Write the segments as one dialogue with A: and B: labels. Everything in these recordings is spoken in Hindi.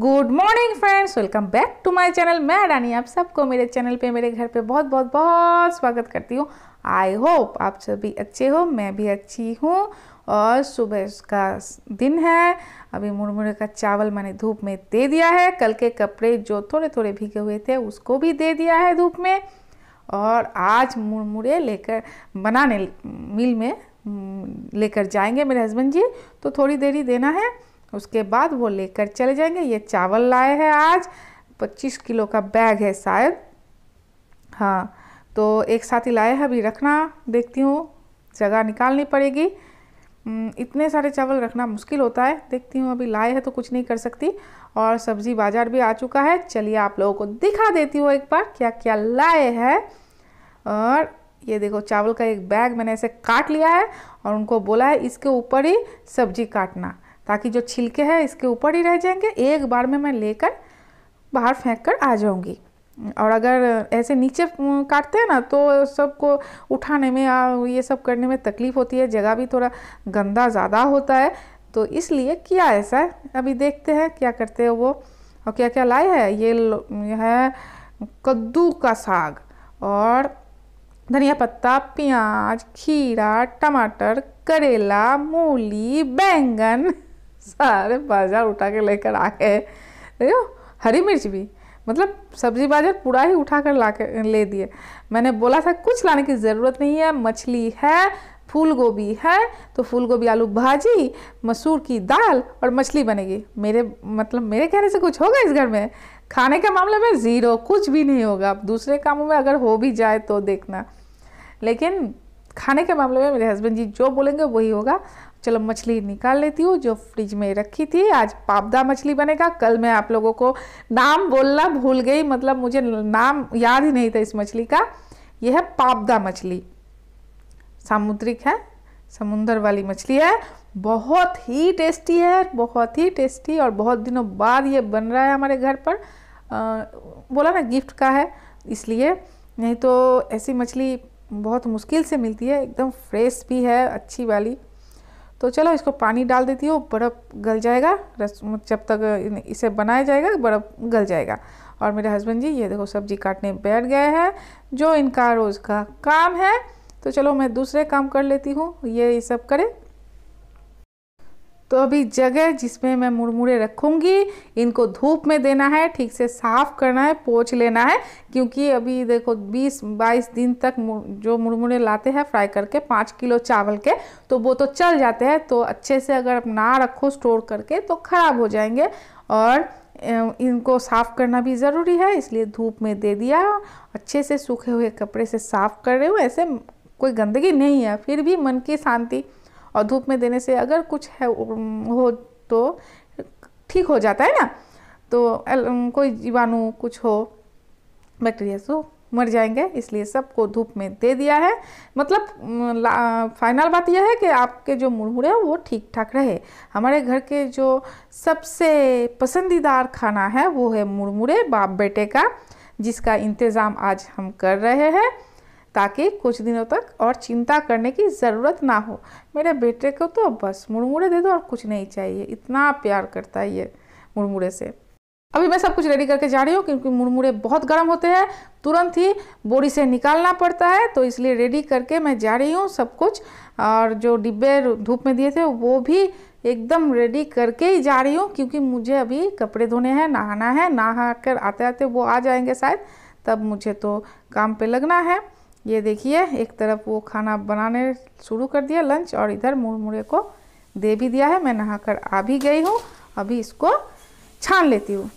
A: Good morning friends welcome back to my channel मैं अडानी आप सबको मेरे चैनल पे मेरे घर पे बहुत बहुत बहुत स्वागत करती हूँ आई होप आप सभी अच्छे हो मैं भी अच्छी हूँ और सुबह का दिन है अभी मुरमुरे का चावल मैंने धूप में दे दिया है कल के कपड़े जो थोड़े थोड़े भीगे हुए थे उसको भी दे दिया है धूप में और आज मुरमुरे लेकर बनाने मिल में लेकर जाएंगे मेरे हस्बैंड जी तो थोड़ी देरी देना है उसके बाद वो लेकर चले जाएंगे ये चावल लाए हैं आज 25 किलो का बैग है शायद हाँ तो एक साथ ही लाए हैं अभी रखना देखती हूँ जगह निकालनी पड़ेगी इतने सारे चावल रखना मुश्किल होता है देखती हूँ अभी लाए हैं तो कुछ नहीं कर सकती और सब्ज़ी बाज़ार भी आ चुका है चलिए आप लोगों को दिखा देती हूँ एक बार क्या क्या लाए हैं और ये देखो चावल का एक बैग मैंने ऐसे काट लिया है और उनको बोला है इसके ऊपर ही सब्जी काटना ताकि जो छिलके हैं इसके ऊपर ही रह जाएंगे एक बार में मैं लेकर बाहर फेंक कर आ जाऊँगी और अगर ऐसे नीचे काटते हैं ना तो सबको उठाने में या ये सब करने में तकलीफ़ होती है जगह भी थोड़ा गंदा ज़्यादा होता है तो इसलिए किया ऐसा है अभी देखते हैं क्या करते हैं वो और क्या क्या लाए है ये है कद्दू का साग और धनिया पत्ता प्याज खीरा टमाटर करेला मूली बैंगन सारे बाजार उठा के लेकर आ गए देखो हरी मिर्च भी मतलब सब्जी बाजार पूरा ही उठा कर ला कर ले दिए मैंने बोला था कुछ लाने की ज़रूरत नहीं है मछली है फूल गोभी है तो फूल गोभी आलू भाजी मसूर की दाल और मछली बनेगी मेरे मतलब मेरे कहने से कुछ होगा इस घर में खाने के मामले में ज़ीरो कुछ भी नहीं होगा दूसरे कामों में अगर हो भी जाए तो देखना लेकिन खाने के मामले में मेरे हस्बैंड जी जो बोलेंगे वही होगा चलो मछली निकाल लेती हूँ जो फ्रिज में रखी थी आज पापदा मछली बनेगा कल मैं आप लोगों को नाम बोलना भूल गई मतलब मुझे नाम याद ही नहीं था इस मछली का यह है पापदा मछली सामुद्रिक है समुंदर वाली मछली है बहुत ही टेस्टी है बहुत ही टेस्टी और बहुत दिनों बाद ये बन रहा है हमारे घर पर आ, बोला ना गिफ्ट का है इसलिए नहीं तो ऐसी मछली बहुत मुश्किल से मिलती है एकदम फ्रेश भी है अच्छी वाली तो चलो इसको पानी डाल देती हूँ बर्फ़ गल जाएगा रस जब तक इसे बनाया जाएगा बर्फ़ गल जाएगा और मेरे हस्बैंड जी ये देखो सब्जी काटने बैठ गए हैं जो इनका रोज़ का काम है तो चलो मैं दूसरे काम कर लेती हूँ ये सब करें तो अभी जगह जिसमें मैं मुरमुरे रखूँगी इनको धूप में देना है ठीक से साफ़ करना है पोछ लेना है क्योंकि अभी देखो 20-22 दिन तक जो मुरमुरे लाते हैं फ्राई करके पाँच किलो चावल के तो वो तो चल जाते हैं तो अच्छे से अगर ना रखो स्टोर करके तो ख़राब हो जाएंगे और इनको साफ़ करना भी ज़रूरी है इसलिए धूप में दे दिया अच्छे से सूखे हुए कपड़े से साफ़ कर रहे हो ऐसे कोई गंदगी नहीं है फिर भी मन की शांति और धूप में देने से अगर कुछ है हो तो ठीक हो जाता है ना तो कोई जीवाणु कुछ हो बैक्टीरिया तो मर जाएंगे इसलिए सबको धूप में दे दिया है मतलब फाइनल बात यह है कि आपके जो मुरमुरे हैं वो ठीक ठाक रहे हमारे घर के जो सबसे पसंदीदार खाना है वो है मुरमुरे बाप बेटे का जिसका इंतज़ाम आज हम कर रहे हैं ताकि कुछ दिनों तक और चिंता करने की ज़रूरत ना हो मेरे बेटे को तो बस मुड़मुड़े दे दो और कुछ नहीं चाहिए इतना प्यार करता है ये मुड़मुड़े से अभी मैं सब कुछ रेडी करके जा रही हूँ क्योंकि मुड़मुड़े बहुत गर्म होते हैं तुरंत ही बोरी से निकालना पड़ता है तो इसलिए रेडी करके मैं जा रही हूँ सब कुछ और जो डिब्बे धूप में दिए थे वो भी एकदम रेडी करके ही जा रही हूँ क्योंकि मुझे अभी कपड़े धोने हैं नहाना है नहा कर आते आते वो आ जाएंगे शायद तब मुझे तो काम पे लगना है ये देखिए एक तरफ वो खाना बनाने शुरू कर दिया लंच और इधर मुरमुरे को दे भी दिया है मैं नहाकर आ भी गई हूँ अभी इसको छान लेती हूँ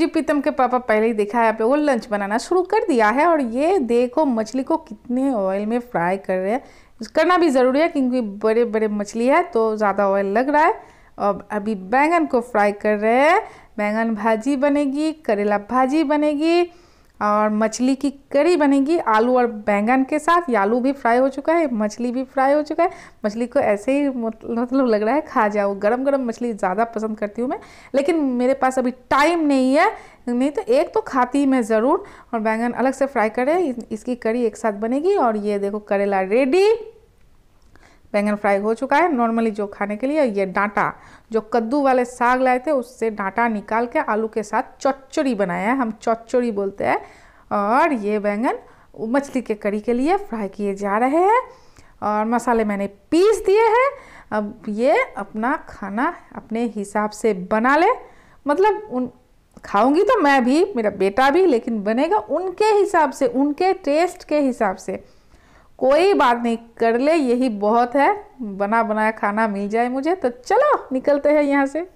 A: जी प्रीतम के पापा पहले ही देखा है आप लोगों लंच बनाना शुरू कर दिया है और ये देखो मछली को कितने ऑयल में फ्राई कर रहे हैं करना भी ज़रूरी है क्योंकि बड़े बड़े मछली है तो ज़्यादा ऑयल लग रहा है और अभी बैंगन को फ्राई कर रहे हैं बैंगन भाजी बनेगी करेला भाजी बनेगी और मछली की करी बनेगी आलू और बैंगन के साथ आलू भी फ्राई हो चुका है मछली भी फ्राई हो चुका है मछली को ऐसे ही मतलब लग रहा है खा जाओ गरम गरम मछली ज़्यादा पसंद करती हूँ मैं लेकिन मेरे पास अभी टाइम नहीं है नहीं तो एक तो खाती मैं ज़रूर और बैंगन अलग से फ्राई करें इसकी करी एक साथ बनेगी और ये देखो करेला रेडी बैंगन फ्राई हो चुका है नॉर्मली जो खाने के लिए ये डांटा जो कद्दू वाले साग लाए थे उससे डांटा निकाल के आलू के साथ चौचड़ी बनाया है हम चौचौड़ी बोलते हैं और ये बैंगन मछली के करी के लिए फ्राई किए जा रहे हैं और मसाले मैंने पीस दिए हैं अब ये अपना खाना अपने हिसाब से बना ले मतलब उन खाऊंगी तो मैं भी मेरा बेटा भी लेकिन बनेगा उनके हिसाब से उनके टेस्ट के हिसाब से कोई बात नहीं कर ले यही बहुत है बना बनाया खाना मिल जाए मुझे तो चलो निकलते हैं यहाँ से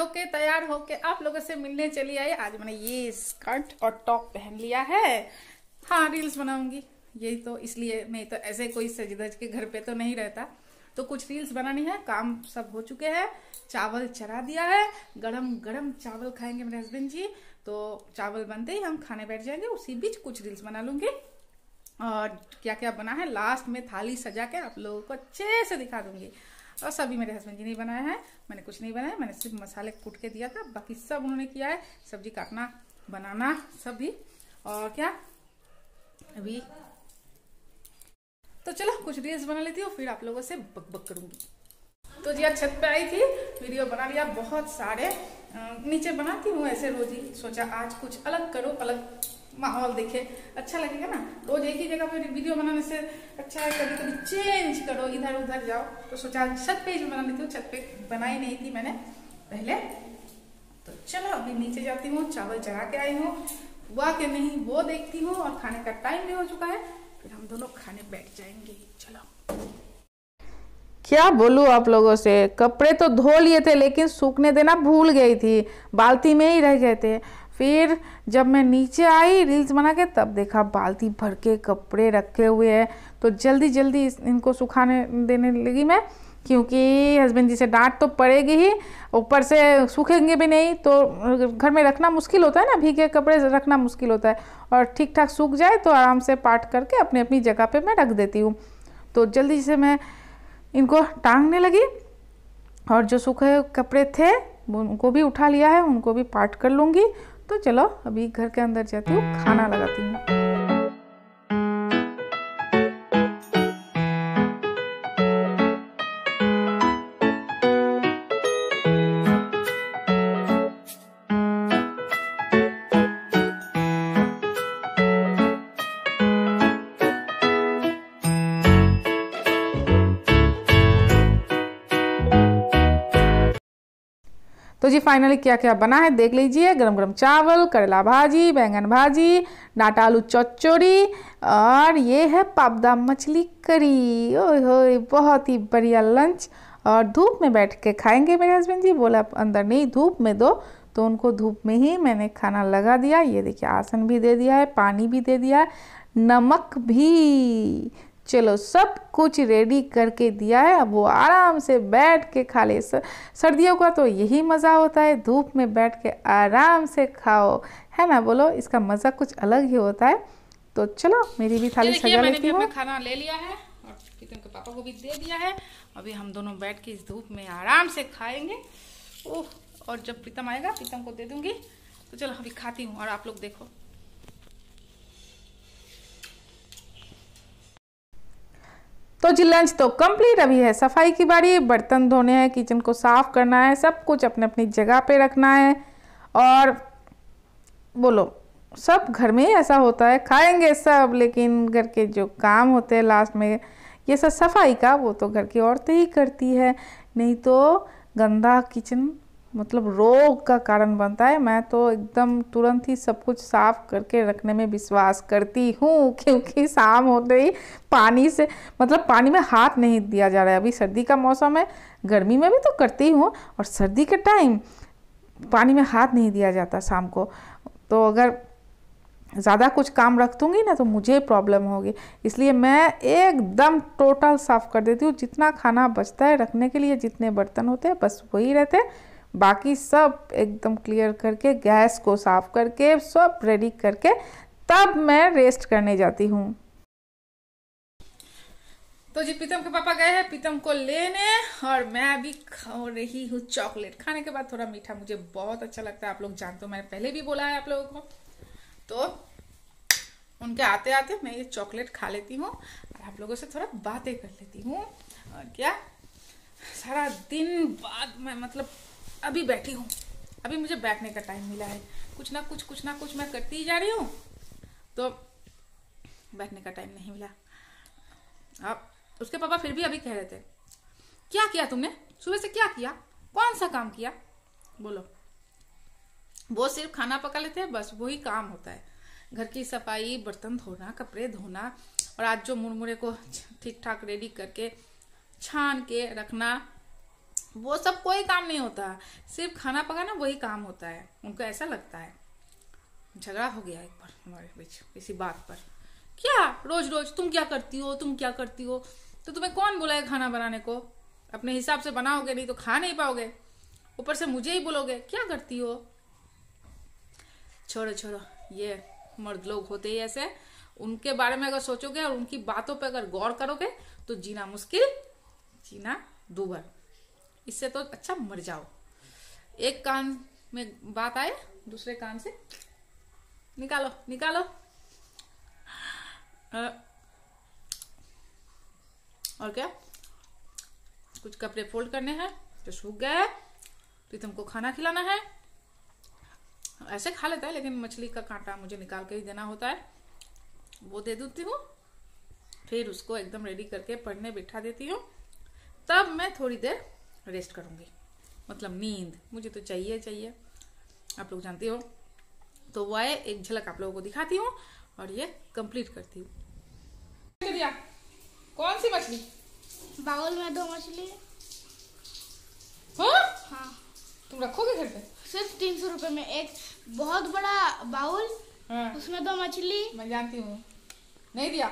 A: धो के तैयार होके आप लोगों से मिलने चली आई आज मैंने ये स्कर्ट और टॉप पहन लिया है हाँ रील्स बनाऊंगी यही तो इसलिए मैं तो ऐसे कोई सज धज के घर पे तो नहीं रहता तो कुछ रील्स बनानी है काम सब हो चुके हैं चावल चरा दिया है गरम गरम चावल खाएंगे मेरे हस्बैंड जी तो चावल बनते ही हम खाने बैठ जाएंगे उसी बीच कुछ रील्स बना लूंगी और क्या क्या बना है लास्ट में थाली सजा के आप लोगों को अच्छे से दिखा दूंगी और सभी मेरे हस्बैंड जी ने बनाया है मैंने कुछ नहीं बनाया मैंने सिर्फ मसाले कूट के दिया था बाकी सब उन्होंने किया है सब्जी काटना बनाना सब भी और क्या अभी तो चलो कुछ रील्स बना लेती हूँ फिर आप लोगों से बक बक करूंगी तो जी आज छत पे आई थी वीडियो बना लिया बहुत सारे नीचे बनाती हूँ ऐसे रोज ही सोचा आज कुछ अलग करो अलग माहौल देखे अच्छा लगेगा ना रोज तो एक ही जगह पर वीडियो बनाने से अच्छा है कभी कभी चेंज करो इधर उधर जाओ तो सोचा छत पे ही बना लेती हूँ छत पे बनाई नहीं थी मैंने पहले तो चलो अभी नीचे जाती हूँ चावल चढ़ा के आई हूँ हुआ के नहीं वो देखती हूँ और खाने का टाइम भी हो चुका है फिर हम दोनों खाने बैठ जाएंगे चलो क्या बोलूँ आप लोगों से कपड़े तो धो लिए थे लेकिन सूखने देना भूल गई थी बाल्टी में ही रह गए थे फिर जब मैं नीचे आई रील्स बना के तब देखा बाल्टी भर के कपड़े रखे हुए हैं तो जल्दी जल्दी इनको सुखाने देने लगी मैं क्योंकि हस्बैंड जी से डांट तो पड़ेगी ही ऊपर से सूखेंगे भी नहीं तो घर में रखना मुश्किल होता है ना भीगे कपड़े रखना मुश्किल होता है और ठीक ठाक सूख जाए तो आराम से पाट करके अपनी अपनी जगह पे मैं रख देती हूँ तो जल्दी से मैं इनको टांगने लगी और जो सूखे कपड़े थे उनको भी उठा लिया है उनको भी पाट कर लूँगी तो चलो अभी घर के अंदर जाती हूँ खाना लगाती हूँ जी फाइनली क्या क्या बना है देख लीजिए गरम गरम चावल करेला भाजी बैंगन भाजी डाटा आलू चौचौड़ी और ये है पापदा मछली करी ओह हो बहुत ही बढ़िया लंच और धूप में बैठ के खाएंगे मेरे हस्बैंड जी बोला आप अंदर नहीं धूप में दो तो उनको धूप में ही मैंने खाना लगा दिया ये देखिए आसन भी दे दिया है पानी भी दे दिया है नमक भी चलो सब कुछ रेडी करके दिया है अब वो आराम से बैठ के खा ले सर्दियों का तो यही मज़ा होता है धूप में बैठ के आराम से खाओ है ना बोलो इसका मज़ा कुछ अलग ही होता है तो चलो मेरी भी थाली सजा लेती हूँ खाना ले लिया है और कितन के पापा को भी दे दिया है अभी हम दोनों बैठ के इस धूप में आराम से खाएंगे ओह और जब प्रीतम आएगा प्रीतम को दे दूंगी तो चलो अभी खाती हूँ और आप लोग देखो तो जी लंच तो कंप्लीट अभी है सफाई की बारी बर्तन धोने हैं किचन को साफ़ करना है सब कुछ अपने अपनी जगह पे रखना है और बोलो सब घर में ही ऐसा होता है खाएंगे सब लेकिन घर के जो काम होते हैं लास्ट में ये सब सफाई का वो तो घर की औरतें ही करती है नहीं तो गंदा किचन मतलब रोग का कारण बनता है मैं तो एकदम तुरंत ही सब कुछ साफ करके रखने में विश्वास करती हूँ क्योंकि शाम होते ही पानी से मतलब पानी में हाथ नहीं दिया जा रहा है अभी सर्दी का मौसम है गर्मी में भी तो करती हूँ और सर्दी के टाइम पानी में हाथ नहीं दिया जाता शाम को तो अगर ज़्यादा कुछ काम रख दूँगी ना तो मुझे प्रॉब्लम होगी इसलिए मैं एकदम टोटल साफ़ कर देती हूँ जितना खाना बचता है रखने के लिए जितने बर्तन होते हैं बस वही रहते हैं बाकी सब एकदम क्लियर करके गैस को साफ करके सब रेडी करके तब मैं रेस्ट करने जाती हूँ तो जी पीतम के पापा गए हैं पीतम को लेने और मैं अभी खा रही हूँ चॉकलेट खाने के बाद थोड़ा मीठा मुझे बहुत अच्छा लगता है आप लोग जानते हो मैंने पहले भी बोला है आप लोगों को तो उनके आते आते मैं ये चॉकलेट खा लेती हूँ और आप लोगों से थोड़ा बातें कर लेती हूँ और क्या सारा दिन बाद मैं मतलब अभी बैठी हूँ अभी मुझे बैठने का टाइम मिला है कुछ ना कुछ कुछ ना कुछ मैं करती ही जा रही हूँ तो बैठने का टाइम नहीं मिला अब उसके पापा फिर भी अभी कह रहे थे क्या किया तुमने सुबह से क्या किया कौन सा काम किया बोलो वो सिर्फ खाना पका लेते हैं बस वही काम होता है घर की सफाई बर्तन धोना कपड़े धोना और आज जो मुरमुरे को ठीक ठाक रेडी करके छान के रखना वो सब कोई काम नहीं होता सिर्फ खाना पकाना वही काम होता है उनको ऐसा लगता है झगड़ा हो गया एक बार हमारे बीच इसी बात पर क्या रोज रोज तुम क्या करती हो तुम क्या करती हो तो तुम्हें कौन बुलाए खाना बनाने को अपने हिसाब से बनाओगे नहीं तो खा नहीं पाओगे ऊपर से मुझे ही बोलोगे क्या करती हो छोड़ो छोड़ो ये मर्द लोग होते ही ऐसे उनके बारे में अगर सोचोगे और उनकी बातों पर अगर गौर करोगे तो जीना मुश्किल जीना दूभर इससे तो अच्छा मर जाओ एक कान में बात आए दूसरे कान से निकालो निकालो और क्या कुछ कपड़े फोल्ड करने हैं जो सूख गया है तो तुमको खाना खिलाना है ऐसे खा लेता है लेकिन मछली का कांटा मुझे निकाल के ही देना होता है वो दे देती हूँ फिर उसको एकदम रेडी करके पढ़ने बिठा देती हूँ तब मैं थोड़ी देर रेस्ट करूँगी मतलब नींद मुझे तो चाहिए चाहिए आप लोग जानते हो तो वह एक झलक आप लोगों को दिखाती हूँ और ये कंप्लीट करती हूँ कौन सी मछली बाउल में दो मछली हाँ? हाँ। तुम रखोगे घर पे सिर्फ तीन सौ रुपए में एक बहुत बड़ा बाउल हाँ। उसमें दो मछली मैं जानती हूँ नहीं दिया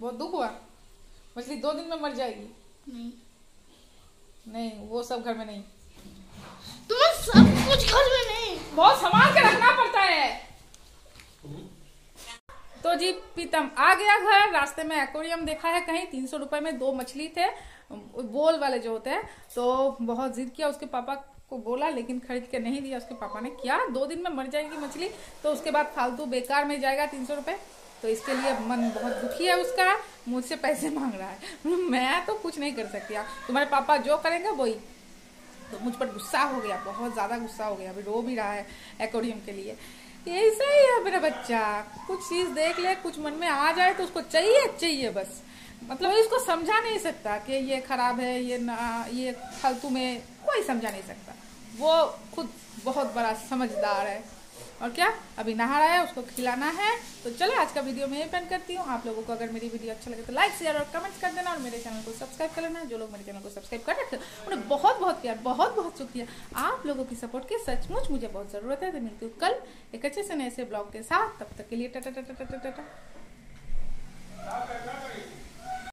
A: बहुत दुख हुआ मछली दो दिन में मर जाएगी नहीं नहीं वो सब घर में नहीं तुम्हें तो सब कुछ घर में नहीं बहुत संभाल के रखना पड़ता है तो जी पीतम आ गया घर रास्ते में एक्वेरियम देखा है कहीं तीन सौ रुपए में दो मछली थे बोल वाले जो होते हैं तो बहुत जिद किया उसके पापा को बोला लेकिन खरीद के नहीं दिया उसके पापा ने क्या दो दिन में मर जाएगी मछली तो उसके बाद फालतू बेकार में जाएगा तीन सौ रुपये तो इसके लिए मन बहुत दुखी है उसका मुझसे पैसे मांग रहा है मैं तो कुछ नहीं कर सकती तुम्हारे पापा जो करेंगे वही तो मुझ पर गुस्सा हो गया बहुत ज़्यादा गुस्सा हो गया अभी रो भी रहा है एक्वेरियम के लिए ऐसा ही है मेरा बच्चा कुछ चीज़ देख ले कुछ मन में आ जाए तो उसको चाहिए चाहिए बस मतलब उसको समझा नहीं सकता कि ये खराब है ये ना ये फालतू में कोई समझा नहीं सकता वो खुद बहुत बड़ा समझदार है और क्या अभी नहा रहा है उसको खिलाना है तो चलो आज का वीडियो मैं ये पेन करती हूँ आप लोगों को अगर मेरी वीडियो अच्छा लगे तो लाइक शेयर और कमेंट्स कर देना और मेरे चैनल को सब्सक्राइब कर लेना जो लोग मेरे चैनल को सब्सक्राइब कर रखे उन्हें बहुत बहुत प्यार बहुत बहुत शुक्रिया आप लोगों की सपोर्ट की सचमुच मुझे बहुत ज़रूरत है तो मिलती हूँ कल एक अच्छे से नए से ब्लॉग के साथ तब तक के लिए टाटा टाटा टाटा टाटा